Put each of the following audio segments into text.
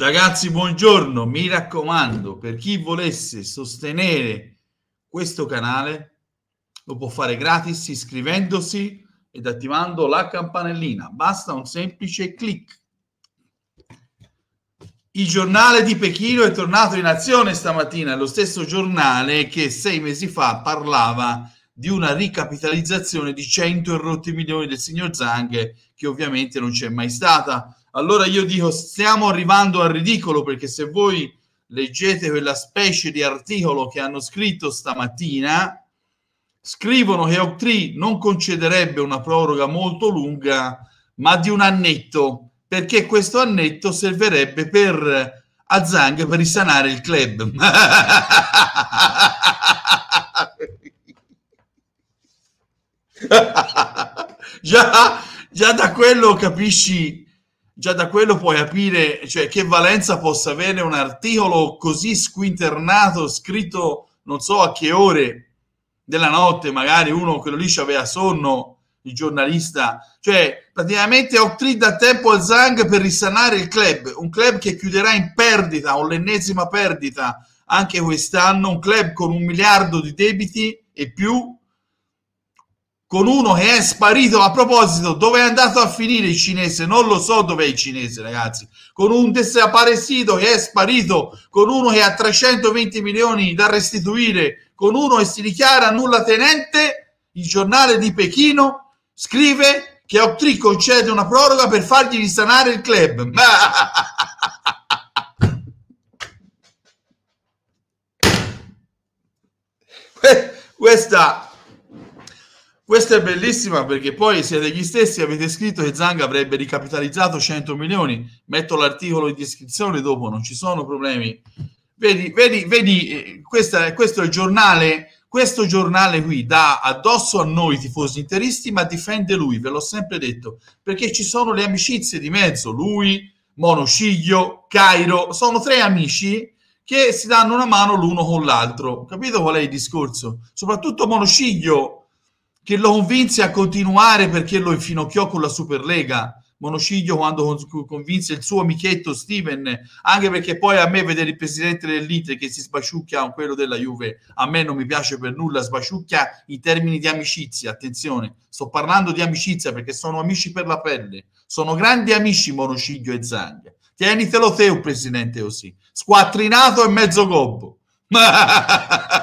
Ragazzi, buongiorno. Mi raccomando, per chi volesse sostenere questo canale, lo può fare gratis iscrivendosi ed attivando la campanellina. Basta un semplice clic. Il giornale di Pechino è tornato in azione stamattina, lo stesso giornale che sei mesi fa parlava di una ricapitalizzazione di 100 e rotti milioni del signor Zhang, che ovviamente non c'è mai stata allora io dico, stiamo arrivando al ridicolo perché se voi leggete quella specie di articolo che hanno scritto stamattina, scrivono che Octri non concederebbe una proroga molto lunga, ma di un annetto, perché questo annetto servirebbe per a Zang per risanare il club. già, già da quello capisci già da quello puoi capire cioè, che valenza possa avere un articolo così squinternato, scritto non so a che ore della notte, magari uno quello lì aveva sonno, il giornalista, cioè praticamente Octree da tempo al Zang per risanare il club, un club che chiuderà in perdita, o l'ennesima perdita anche quest'anno, un club con un miliardo di debiti e più, con uno che è sparito. A proposito, dove è andato a finire il cinese? Non lo so dove è il cinese, ragazzi. Con un desaparecido che è sparito, con uno che ha 320 milioni da restituire, con uno che si dichiara nulla tenente, il giornale di Pechino scrive che Octree concede una proroga per fargli risanare il club. Questa questa è bellissima perché poi siete gli stessi, avete scritto che Zang avrebbe ricapitalizzato 100 milioni, metto l'articolo in descrizione dopo, non ci sono problemi. Vedi, vedi, vedi eh, questa, questo è il giornale, questo giornale qui dà addosso a noi tifosi interisti, ma difende lui, ve l'ho sempre detto, perché ci sono le amicizie di mezzo, lui, Monociglio, Cairo, sono tre amici che si danno una mano l'uno con l'altro, capito qual è il discorso? Soprattutto Monociglio che lo convinse a continuare perché lo infinocchiò con la Superlega. Monociglio quando convinse il suo amichetto Steven, anche perché poi a me vedere il presidente dell'Inter che si sbasciucchia con quello della Juve, a me non mi piace per nulla, sbasciucchia in termini di amicizia, attenzione, sto parlando di amicizia perché sono amici per la pelle, sono grandi amici Monociglio e Zaglia. Tienitelo te un presidente così, squattrinato e mezzo gobbo.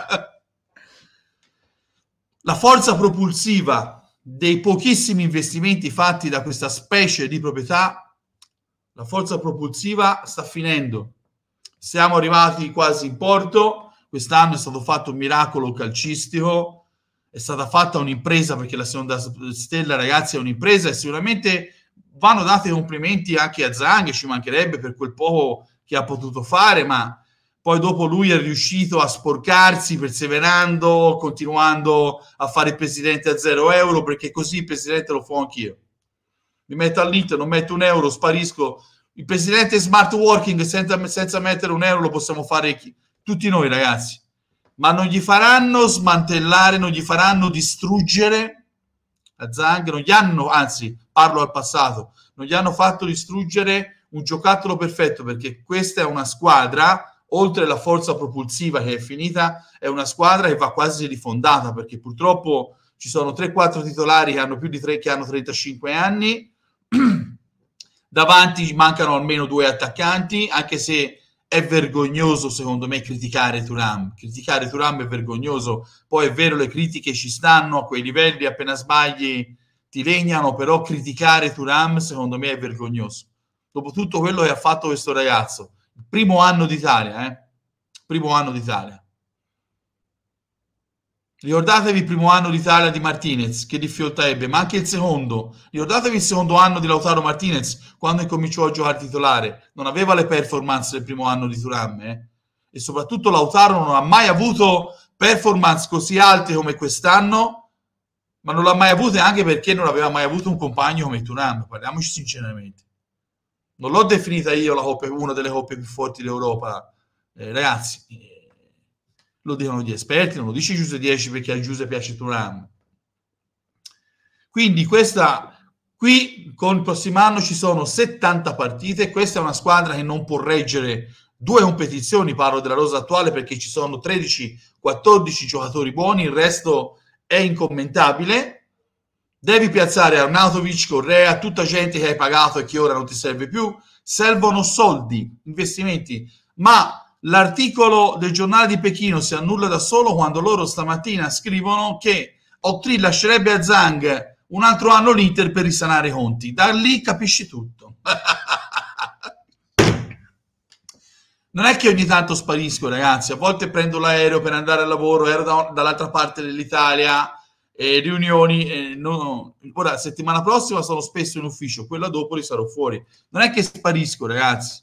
La forza propulsiva dei pochissimi investimenti fatti da questa specie di proprietà, la forza propulsiva sta finendo. Siamo arrivati quasi in porto, quest'anno è stato fatto un miracolo calcistico, è stata fatta un'impresa perché la seconda stella ragazzi è un'impresa e sicuramente vanno date complimenti anche a Zang, ci mancherebbe per quel poco che ha potuto fare, ma poi dopo lui è riuscito a sporcarsi perseverando, continuando a fare il presidente a zero euro, perché così il presidente lo fa anch'io. Mi metto all'Inter, non metto un euro, sparisco. Il presidente smart working senza, senza mettere un euro lo possiamo fare chi? tutti noi ragazzi, ma non gli faranno smantellare, non gli faranno distruggere la Zang, non gli hanno, anzi parlo al passato, non gli hanno fatto distruggere un giocattolo perfetto perché questa è una squadra oltre la forza propulsiva che è finita, è una squadra che va quasi rifondata perché purtroppo ci sono 3-4 titolari che hanno più di 3 che hanno 35 anni. Davanti mancano almeno due attaccanti, anche se è vergognoso secondo me criticare Turam. Criticare Turam è vergognoso. Poi è vero le critiche ci stanno a quei livelli, appena sbagli ti legnano, però criticare Turam secondo me è vergognoso. Dopo tutto quello che ha fatto questo ragazzo, Primo anno d'Italia, eh? Primo anno d'Italia. Ricordatevi il primo anno d'Italia di Martinez, che difficoltà ebbe, ma anche il secondo. Ricordatevi il secondo anno di Lautaro Martinez, quando incominciò a giocare titolare. Non aveva le performance del primo anno di Turamme, eh? E soprattutto Lautaro non ha mai avuto performance così alte come quest'anno, ma non l'ha mai avuta anche perché non aveva mai avuto un compagno come Turam, parliamoci sinceramente non l'ho definita io coppia, una delle coppie più forti d'Europa, eh, ragazzi, eh, lo dicono gli esperti, non lo dice Giuse 10 perché a Giuse piace Turam. Quindi questa, qui con il prossimo anno ci sono 70 partite, questa è una squadra che non può reggere due competizioni, parlo della rosa attuale perché ci sono 13-14 giocatori buoni, il resto è incommentabile Devi piazzare Arnautovic, Correa, tutta gente che hai pagato e che ora non ti serve più. Servono soldi, investimenti. Ma l'articolo del giornale di Pechino si annulla da solo quando loro stamattina scrivono che Ottri lascerebbe a Zang un altro anno l'Inter per risanare i conti. Da lì capisci tutto. non è che ogni tanto sparisco, ragazzi. A volte prendo l'aereo per andare al lavoro, ero da, dall'altra parte dell'Italia eh, riunioni. Eh, no, ora, settimana prossima sarò spesso in ufficio, quella dopo li sarò fuori. Non è che sparisco, ragazzi,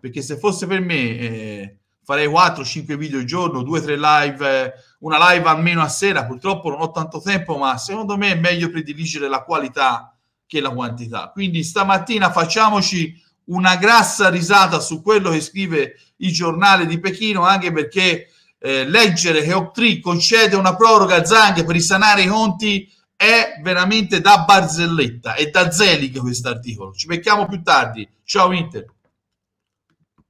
perché se fosse per me eh, farei 4-5 video al giorno, 2-3 live, eh, una live almeno a sera. Purtroppo non ho tanto tempo, ma secondo me è meglio prediligere la qualità che la quantità. Quindi stamattina facciamoci una grassa risata su quello che scrive il giornale di Pechino, anche perché eh, leggere che Octree concede una proroga a Zang per risanare i conti è veramente da barzelletta, è da zelig questo articolo. Ci becchiamo più tardi. Ciao Inter.